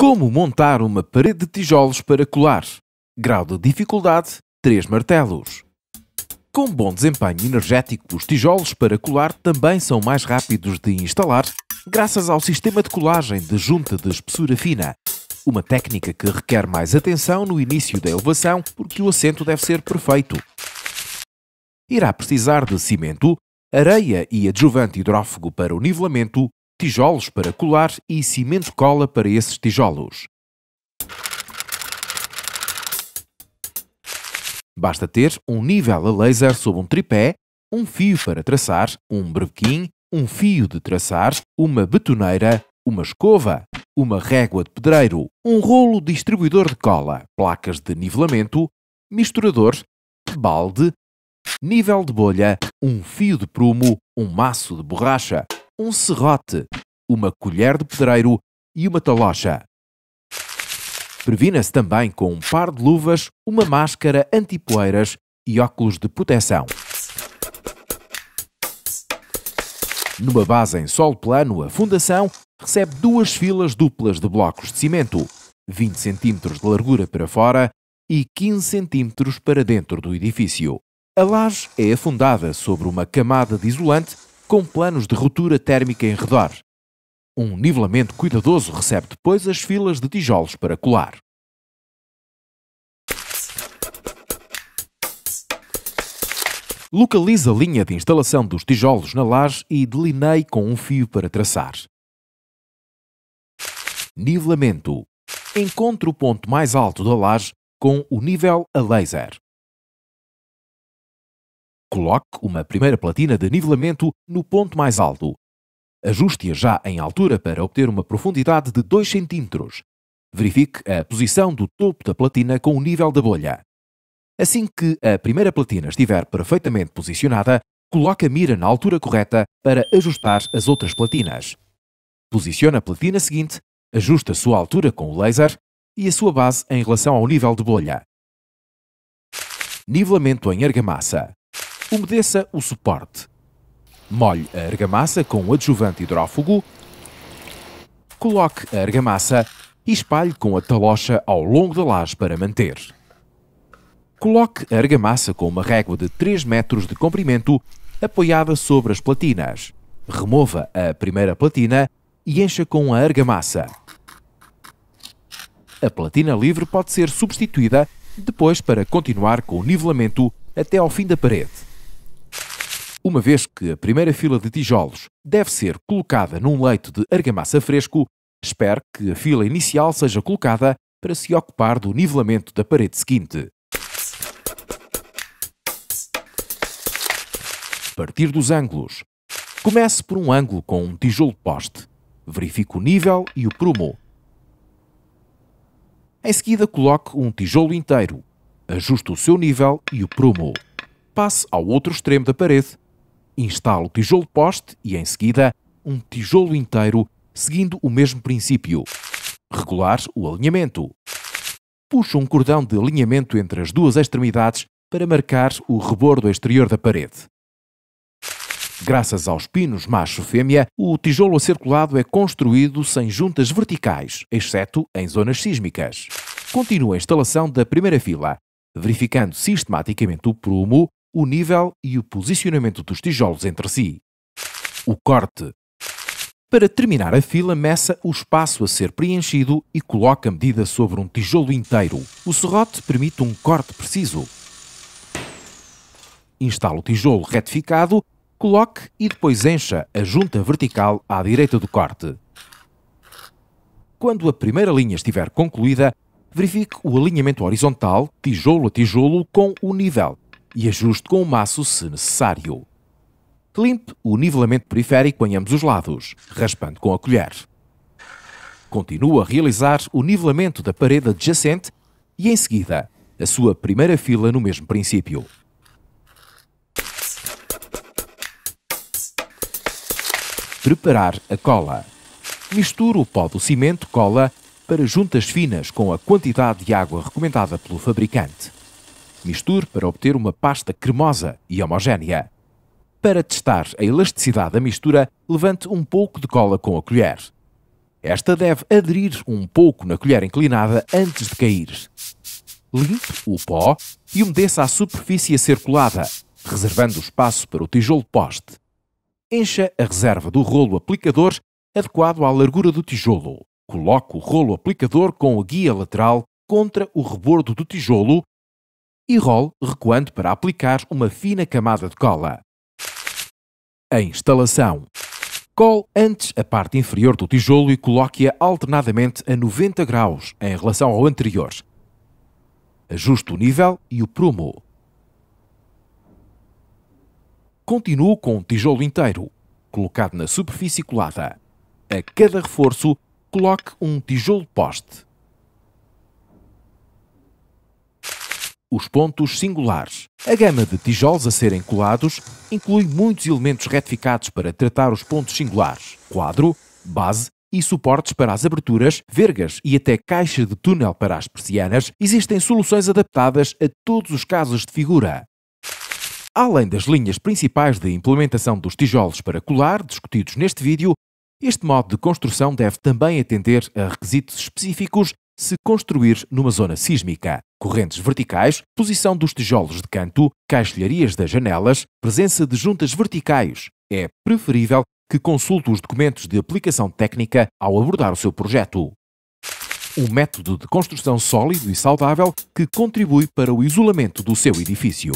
Como montar uma parede de tijolos para colar? Grau de dificuldade: 3 martelos. Com bom desempenho energético, os tijolos para colar também são mais rápidos de instalar, graças ao sistema de colagem de junta de espessura fina, uma técnica que requer mais atenção no início da elevação porque o assento deve ser perfeito. Irá precisar de cimento, areia e adjuvante hidrófago para o nivelamento, tijolos para colar e cimento-cola para esses tijolos. Basta ter um nível a laser sob um tripé, um fio para traçar, um brebequim, um fio de traçar, uma betoneira, uma escova, uma régua de pedreiro, um rolo distribuidor de cola, placas de nivelamento, misturador, balde, nível de bolha, um fio de prumo, um maço de borracha, um serrote, uma colher de pedreiro e uma talocha. Previna-se também com um par de luvas, uma máscara antipoeiras e óculos de proteção. Numa base em solo plano, a fundação recebe duas filas duplas de blocos de cimento, 20 cm de largura para fora e 15 cm para dentro do edifício. A laje é afundada sobre uma camada de isolante com planos de ruptura térmica em redor. Um nivelamento cuidadoso recebe depois as filas de tijolos para colar. Localize a linha de instalação dos tijolos na laje e delineie com um fio para traçar. Nivelamento. Encontre o ponto mais alto da laje com o nível a laser. Coloque uma primeira platina de nivelamento no ponto mais alto. Ajuste-a já em altura para obter uma profundidade de 2 cm. Verifique a posição do topo da platina com o nível da bolha. Assim que a primeira platina estiver perfeitamente posicionada, coloque a mira na altura correta para ajustar as outras platinas. Posicione a platina seguinte, ajuste a sua altura com o laser e a sua base em relação ao nível de bolha. Nivelamento em argamassa. Umedeça o suporte. Molhe a argamassa com um adjuvante hidrófugo. Coloque a argamassa e espalhe com a talocha ao longo da laje para manter. Coloque a argamassa com uma régua de 3 metros de comprimento apoiada sobre as platinas. Remova a primeira platina e encha com a argamassa. A platina livre pode ser substituída depois para continuar com o nivelamento até ao fim da parede uma vez que a primeira fila de tijolos deve ser colocada num leito de argamassa fresco, espere que a fila inicial seja colocada para se ocupar do nivelamento da parede seguinte. Partir dos ângulos. Comece por um ângulo com um tijolo poste. Verifique o nível e o prumo. Em seguida, coloque um tijolo inteiro. Ajuste o seu nível e o prumo. Passe ao outro extremo da parede instala o tijolo poste e, em seguida, um tijolo inteiro, seguindo o mesmo princípio. Regular o alinhamento. Puxa um cordão de alinhamento entre as duas extremidades para marcar o rebordo exterior da parede. Graças aos pinos macho-fêmea, o tijolo acirculado é construído sem juntas verticais, exceto em zonas sísmicas. Continua a instalação da primeira fila, verificando sistematicamente o prumo, o nível e o posicionamento dos tijolos entre si. O corte. Para terminar a fila, meça o espaço a ser preenchido e coloca a medida sobre um tijolo inteiro. O serrote permite um corte preciso. Instala o tijolo retificado, coloque e depois encha a junta vertical à direita do corte. Quando a primeira linha estiver concluída, verifique o alinhamento horizontal, tijolo a tijolo, com o nível e ajuste com o maço se necessário. Limpe o nivelamento periférico em ambos os lados, raspando com a colher. continua a realizar o nivelamento da parede adjacente e, em seguida, a sua primeira fila no mesmo princípio. Preparar a cola. Misture o pó do cimento cola para juntas finas com a quantidade de água recomendada pelo fabricante. Misture para obter uma pasta cremosa e homogénea. Para testar a elasticidade da mistura, levante um pouco de cola com a colher. Esta deve aderir um pouco na colher inclinada antes de cair. Limpe o pó e umedeça a superfície circulada, reservando espaço para o tijolo poste. Encha a reserva do rolo aplicador adequado à largura do tijolo. Coloque o rolo aplicador com a guia lateral contra o rebordo do tijolo e role recuando para aplicar uma fina camada de cola. A instalação. Cole antes a parte inferior do tijolo e coloque-a alternadamente a 90 graus em relação ao anterior. Ajuste o nível e o prumo. Continuo com o tijolo inteiro, colocado na superfície colada. A cada reforço, coloque um tijolo poste. os pontos singulares. A gama de tijolos a serem colados inclui muitos elementos retificados para tratar os pontos singulares: quadro, base e suportes para as aberturas, vergas e até caixa de túnel para as persianas, existem soluções adaptadas a todos os casos de figura. Além das linhas principais de implementação dos tijolos para colar, discutidos neste vídeo, este modo de construção deve também atender a requisitos específicos se construir numa zona sísmica correntes verticais, posição dos tijolos de canto, caixilharias das janelas, presença de juntas verticais. É preferível que consulte os documentos de aplicação técnica ao abordar o seu projeto. Um método de construção sólido e saudável que contribui para o isolamento do seu edifício.